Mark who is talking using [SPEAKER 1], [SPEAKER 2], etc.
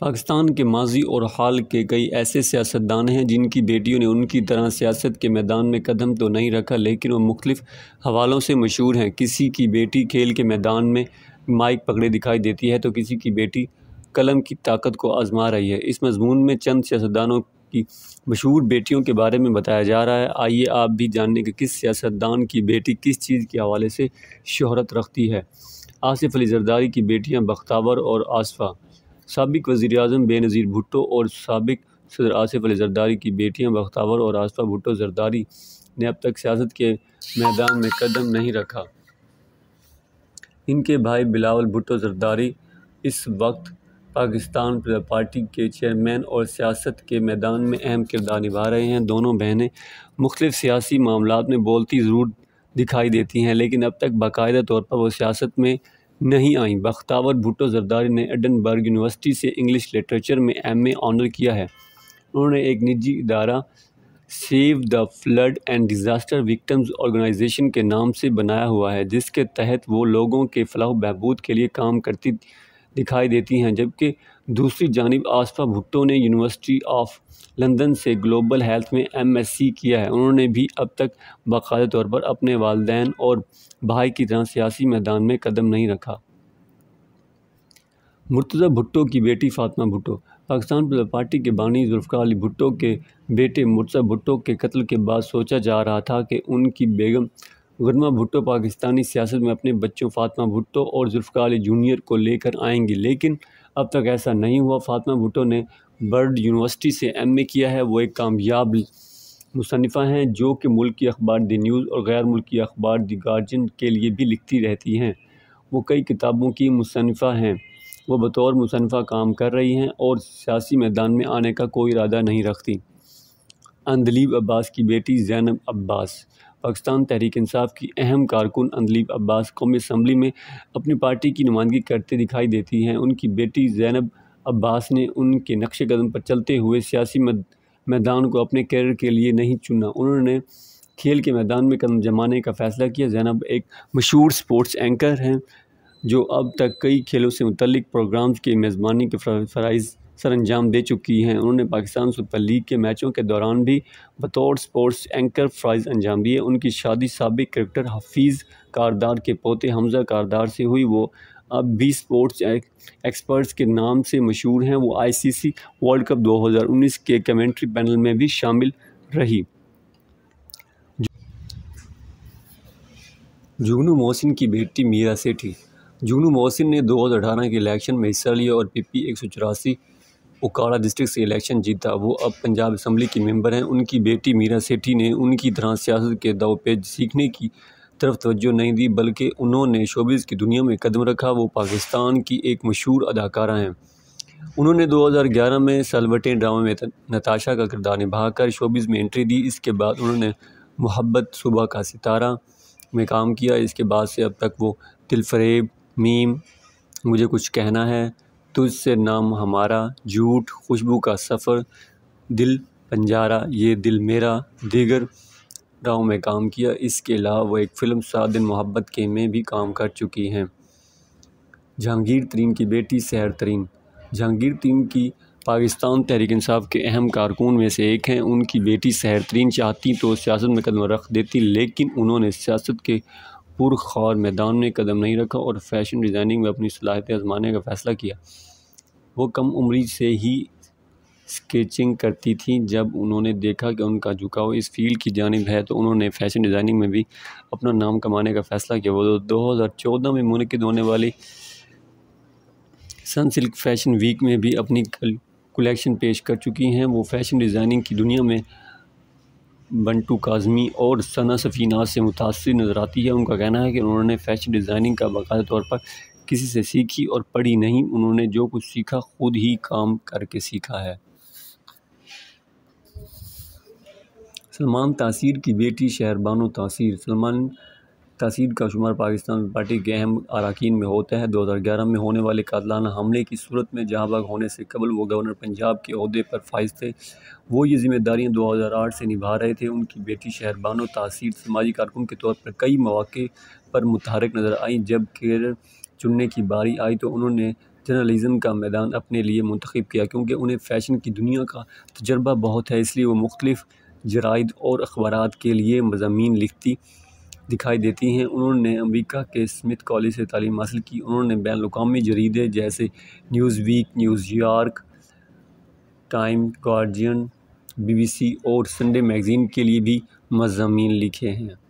[SPEAKER 1] पाकिस्तान के माजी और हाल के कई ऐसे सियासतदान हैं जिनकी बेटियों ने उनकी तरह सियासत के मैदान में कदम तो नहीं रखा लेकिन वो मुख्तफ हवालों से मशहूर हैं किसी की बेटी खेल के मैदान में माइक पकड़े दिखाई देती है तो किसी की बेटी कलम की ताकत को आजमा रही है इस मजमून में चंद सियासतदानों की मशहूर बेटियों के बारे में बताया जा रहा है आइए आप भी जानने के किस सियासतदान की बेटी किस चीज़ के हवाले से शहरत रखती है आसिफ अली जरदारी की बेटियाँ बख्तावर और आसफ़ा सबक वज़ी अजम बेनज़ीर भुट्टो और सबक सदर आसिफ अली जरदारी की बेटियाँ बख्तावर और आसफा भुट्टो जरदारी ने अब तक सियासत के मैदान में कदम नहीं रखा इनके भाई बिलावल भुट्टो जरदारी इस वक्त पाकिस्तान पार्टी के चेयरमैन और सियासत के मैदान में अहम किरदार निभा रहे हैं दोनों बहनें मुख्तफ सियासी मामला में बोलती ज़रूर दिखाई देती हैं लेकिन अब तक बाकायदा तौर पर वो सियासत में नहीं आई बख्तावर भुट्टो जरदारी ने एडनबर्ग यूनिवर्सिटी से इंग्लिश लिटरेचर में एमए ऑनर किया है उन्होंने एक निजी इदारा save the flood and disaster victims organisation के नाम से बनाया हुआ है जिसके तहत वो लोगों के फलाह बहबूद के लिए काम करती दिखाई देती हैं जबकि दूसरी जानब आसफा भुट्टो ने यूनिवर्सिटी ऑफ लंदन से ग्लोबल हेल्थ में एम एस सी किया है उन्होंने भी अब तक बाकायदा तौर पर अपने वालदे और भाई की तरह सियासी मैदान में कदम नहीं रखा मुर्तज़ा भुट्टो की बेटी फातमा भुट्टो पाकिस्तान पीपल पार्टी के बानी जुल्फ़ार अली भुट्टो के बेटे मुर्तज़ा भुट्टो के कत्ल के बाद सोचा जा रहा था कि उनकी बेगम गर्मा भुट्टो पाकिस्तानी सियासत में अपने बच्चों फातमा भुट्टो और जुल्फ़ार अली जूनियर को लेकर आएंगी लेकिन अब तक ऐसा नहीं हुआ फातमा भुटो ने बर्ड यूनिवर्सिटी से एम ए किया है वो एक कामयाब मुसनफ़ा हैं जो कि मुल्क की अखबार द न्यूज़ और गैर मुल्क अखबार द गार्जन के लिए भी लिखती रहती हैं वो कई किताबों की मुसनफ़ा हैं वो बतौर मुसनफ़ा काम कर रही हैं और सियासी मैदान में आने का कोई इरादा नहीं रखती अंदलीब अब्बास की बेटी जैनब अब्बास पाकिस्तान तहरीक इंसाफ की अहम कारकुन अंदलीब अब्बास कौमी असम्बली में अपनी पार्टी की नुमाइंदगी करते दिखाई देती हैं उनकी बेटी जैनब अब्बास ने उनके नक्श कदम पर चलते हुए सियासी मैदान को अपने कैरियर के लिए नहीं चुना उन्होंने खेल के मैदान में कदम जमाने का फ़ैसला किया जैनब एक मशहूर स्पोर्ट्स एंकर हैं जो अब तक कई खेलों से मुतलिक प्रोग्राम्स की मेज़बानी के फ़राइज़ सर अंजाम दे चुकी हैं उन्होंने पाकिस्तान सुपर लीग के मैचों के दौरान भी बतौर स्पोर्ट्स एंकर फ्राइज अंजाम दिए उनकी शादी सबक क्रिकेटर हफीज़ कारदार के पोते हमजा कारदार से हुई वो अब भी स्पोर्ट्स एक्सपर्ट्स के नाम से मशहूर हैं वो आईसीसी वर्ल्ड कप 2019 के कमेंट्री पैनल में भी शामिल रही जुगनू मोहसिन की बेटी मीरा सेठी जुगनू मोहसिन ने 2018 के इलेक्शन में हिस्सा लिया और पीपी एक सौ चौरासी ओकाड़ा डिस्ट्रिक्ट से इलेक्शन जीता वो अब पंजाब असम्बली की मेंबर हैं उनकी बेटी मीरा सेठी ने उनकी तरह सियासत के दाव पेज सीखने की तरफ तवज्जो नहीं दी बल्कि उन्होंने शोबिस की दुनिया में कदम रखा वो पाकिस्तान की एक मशहूर अदाकारा हैं उन्होंने 2011 में सलवटें ड्रामा में नताशा का किरदार निभाकर शोबिस में एंट्री दी इसके बाद उन्होंने मोहब्बत सुबह का सितारा में काम किया इसके बाद से अब तक वो दिलफरेब मीम मुझे कुछ कहना है तुझसे नाम हमारा झूठ खुशबू का सफ़र दिल पंजारा ये दिल मेरा दीगर राव में काम किया इसके अलावा वह एक फ़िल्म सात दिन मोहब्बत के में भी काम कर चुकी हैं जहांगीर तरीन की बेटी सहर तरीन जहांगीर तरीन की पाकिस्तान तहरीक इंसाफ के अहम कारकुन में से एक हैं उनकी बेटी सहर तरीन चाहती तो सियासत में कदम रख देती लेकिन उन्होंने सियासत के पुरखार मैदान में कदम नहीं रखा और फैशन डिज़ाइनिंग में अपनी सलाहियतें आजमाने का फ़ैसला किया वो कम उम्र से ही स्केचिंग करती थी जब उन्होंने देखा कि उनका झुकाव इस फील्ड की जानब है तो उन्होंने फ़ैशन डिज़ाइनिंग में भी अपना नाम कमाने का फ़ैसला किया वो तो दो हज़ार चौदह में मनद होने वाली सन सिल्क फैशन वीक में भी अपनी कलेक्शन पेश कर चुकी हैं वो फैशन डिज़ाइनिंग की दुनिया में बंटू काजमी और सना सफ़ीनाज से मुतासर नज़र आती है उनका कहना है कि उन्होंने फ़ैशन डिज़ाइनिंग का बाकायदा तौर पर किसी से सीखी और पढ़ी नहीं उन्होंने जो कुछ सीखा खुद ही काम करके सीखा है सलमान तासीर की बेटी शहरबानो तासीर सलमान तासीर का शुमार पाकिस्तान पार्टी के अहम अरकान में होता है 2011 में होने वाले कातलाना हमले की सूरत में बाग होने से कबल वो गवर्नर पंजाब के अहदे पर फाइज थे वो ये जिम्मेदारियां 2008 से निभा रहे थे उनकी बेटी शहरबानो तासीर समाजी कारकुन के तौर पर कई मौक़े पर मुतहरक नज़र आई जब केयर चुनने की बारी आई तो उन्होंने जर्नलिज़म का मैदान अपने लिए मंतखब किया क्योंकि उन्हें फ़ैशन की दुनिया का तजर्बा बहुत है इसलिए वो मुख्तफ जराइद और अखबार के लिए मजामी लिखती दिखाई देती हैं उन्होंने अमरीका के स्मिथ कॉलेज से तालीम हासिल की उन्होंने बैन अवी जरीदे जैसे Newsweek New York Time Guardian BBC और संडे मैगज़ीन के लिए भी मजामी लिखे हैं